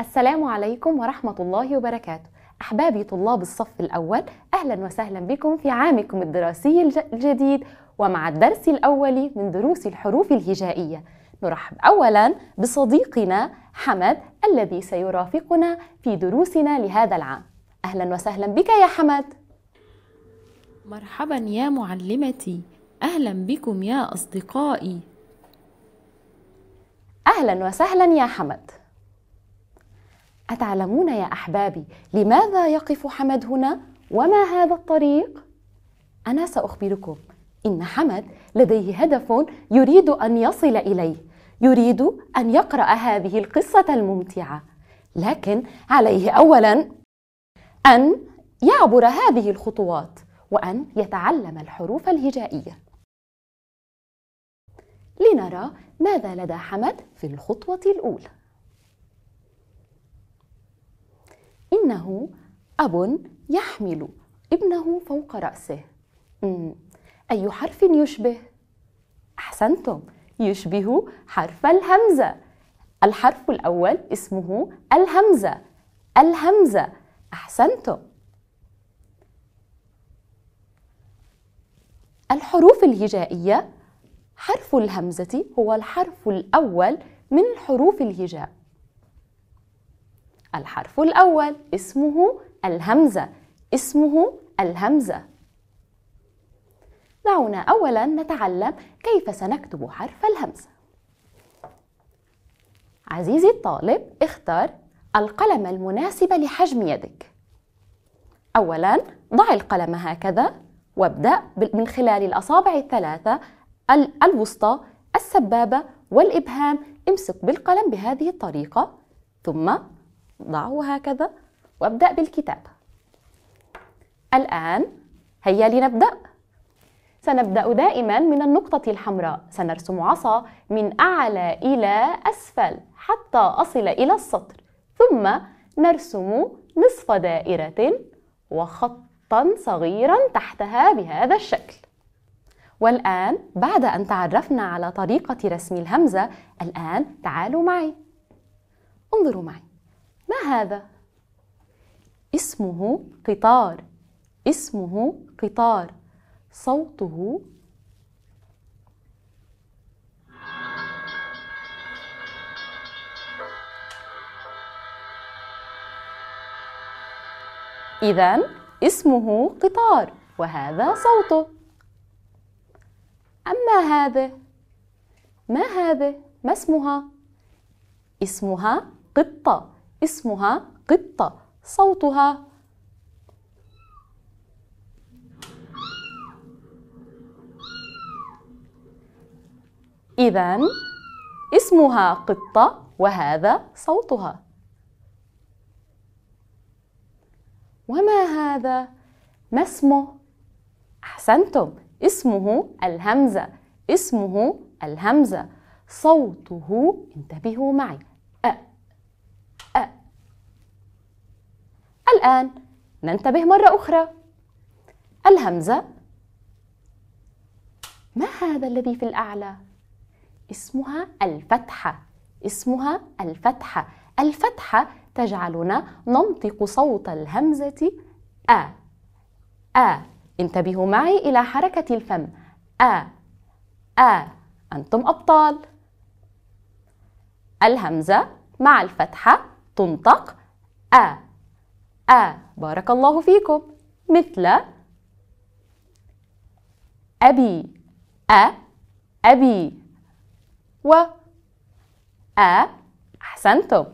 السلام عليكم ورحمة الله وبركاته أحبابي طلاب الصف الأول أهلا وسهلا بكم في عامكم الدراسي الجديد ومع الدرس الأول من دروس الحروف الهجائية نرحب أولا بصديقنا حمد الذي سيرافقنا في دروسنا لهذا العام أهلا وسهلا بك يا حمد مرحبا يا معلمتي أهلا بكم يا أصدقائي أهلا وسهلا يا حمد أتعلمون يا أحبابي لماذا يقف حمد هنا وما هذا الطريق؟ أنا سأخبركم إن حمد لديه هدف يريد أن يصل إليه يريد أن يقرأ هذه القصة الممتعة لكن عليه أولا أن يعبر هذه الخطوات وأن يتعلم الحروف الهجائية لنرى ماذا لدى حمد في الخطوة الأولى إنه أب يحمل ابنه فوق رأسه أي حرف يشبه؟ أحسنتم يشبه حرف الهمزة الحرف الأول اسمه الهمزة الهمزة أحسنتم الحروف الهجائية حرف الهمزة هو الحرف الأول من حروف الهجاء الحرف الأول اسمه الهمزة اسمه الهمزة دعونا أولا نتعلم كيف سنكتب حرف الهمزة عزيزي الطالب اختر القلم المناسب لحجم يدك أولا ضع القلم هكذا وابدأ من خلال الأصابع الثلاثة الوسطى السبابة والإبهام امسك بالقلم بهذه الطريقة ثم ضعه هكذا وأبدأ بالكتابة الآن هيا لنبدأ سنبدأ دائما من النقطة الحمراء سنرسم عصا من أعلى إلى أسفل حتى أصل إلى السطر ثم نرسم نصف دائرة وخطا صغيرا تحتها بهذا الشكل والآن بعد أن تعرفنا على طريقة رسم الهمزة الآن تعالوا معي انظروا معي ما هذا اسمه قطار اسمه قطار صوته إذا اسمه قطار وهذا صوته أما هذا ما هذه ما اسمها اسمها قطة اسمها قطة صوتها إذا اسمها قطة وهذا صوتها وما هذا؟ ما اسمه؟ أحسنتم اسمه الهمزة اسمه الهمزة صوته انتبهوا معي الآن ننتبه مرة أخرى الهمزة ما هذا الذي في الأعلى؟ اسمها الفتحة اسمها الفتحة الفتحة تجعلنا ننطق صوت الهمزة أ أ انتبهوا معي إلى حركة الفم أ أ أنتم أبطال الهمزة مع الفتحة تنطق أ أ آه، بارك الله فيكم مثل أبي أ أبي و أ أحسنتم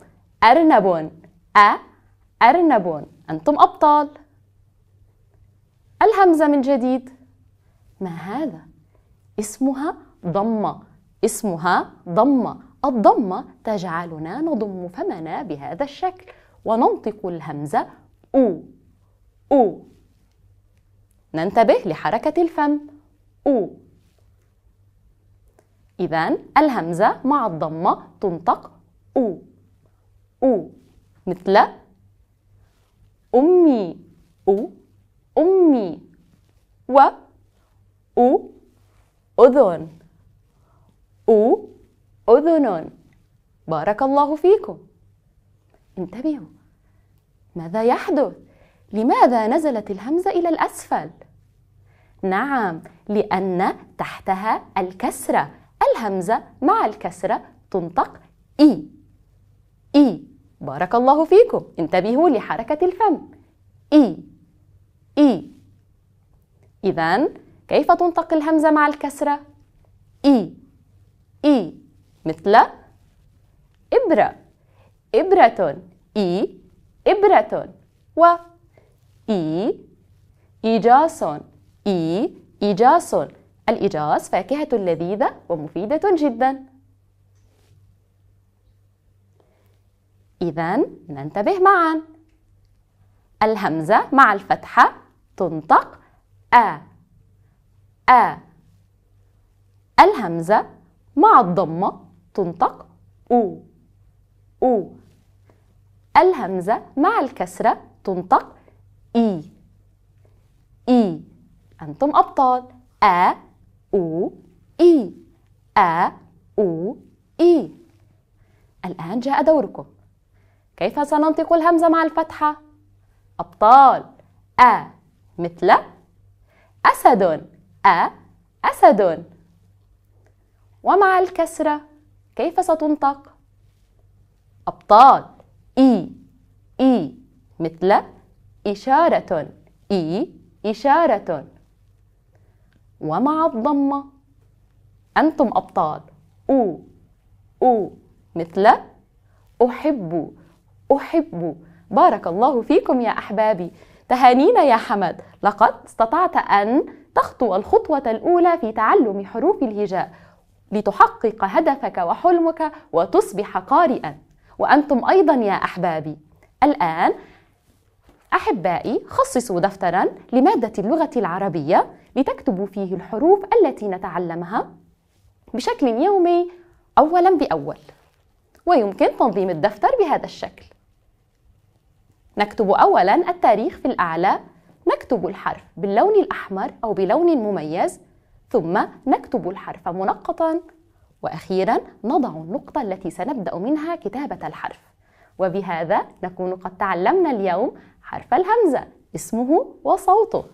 أرنب أ أرنب أنتم أبطال الهمزة من جديد ما هذا؟ اسمها ضمة اسمها ضمة الضمة تجعلنا نضم فمنا بهذا الشكل وننطق الهمزة أو أو ننتبه لحركة الفم أو إذا الهمزة مع الضمة تنطق أو أو مثل أمي أو أمي و أو أذن أو أذن بارك الله فيكم انتبهوا ماذا يحدث لماذا نزلت الهمزه الى الاسفل نعم لان تحتها الكسره الهمزه مع الكسره تنطق اي اي بارك الله فيكم انتبهوا لحركه الفم اي اي اذا كيف تنطق الهمزه مع الكسره اي اي مثل إبرة إبرة إي إبرة و إي إيجاس إي إيجاس الإيجاس فاكهة لذيذة ومفيدة جدا إذا ننتبه معا الهمزة مع الفتحة تنطق أ أ الهمزة مع الضمة تنطق أو أو الهمزة مع الكسرة تنطق إي إي أنتم أبطال أ أو إي أ أو إي الآن جاء دوركم كيف سننطق الهمزة مع الفتحة؟ أبطال أ مثل أسد أ أسد ومع الكسرة كيف ستنطق؟ أبطال إي إي مثل إشارة إي إشارة ومع الضمة أنتم أبطال أو أو مثل أحب أحب بارك الله فيكم يا أحبابي تهانينا يا حمد لقد استطعت أن تخطو الخطوة الأولى في تعلم حروف الهجاء لتحقق هدفك وحلمك وتصبح قارئاً وأنتم أيضا يا أحبابي الآن أحبائي خصصوا دفترا لمادة اللغة العربية لتكتبوا فيه الحروف التي نتعلمها بشكل يومي أولا بأول ويمكن تنظيم الدفتر بهذا الشكل نكتب أولا التاريخ في الأعلى نكتب الحرف باللون الأحمر أو بلون مميز ثم نكتب الحرف منقطا وأخيرا نضع النقطة التي سنبدأ منها كتابة الحرف وبهذا نكون قد تعلمنا اليوم حرف الهمزة اسمه وصوته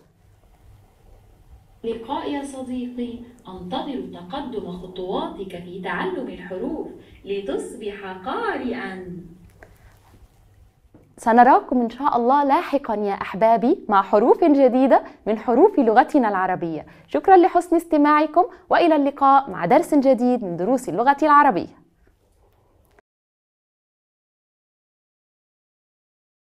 لقاء يا صديقي أنتظر تقدم خطواتك في تعلم الحروف لتصبح قارئا سنراكم إن شاء الله لاحقا يا أحبابي مع حروف جديدة من حروف لغتنا العربية شكرا لحسن استماعكم وإلى اللقاء مع درس جديد من دروس اللغة العربية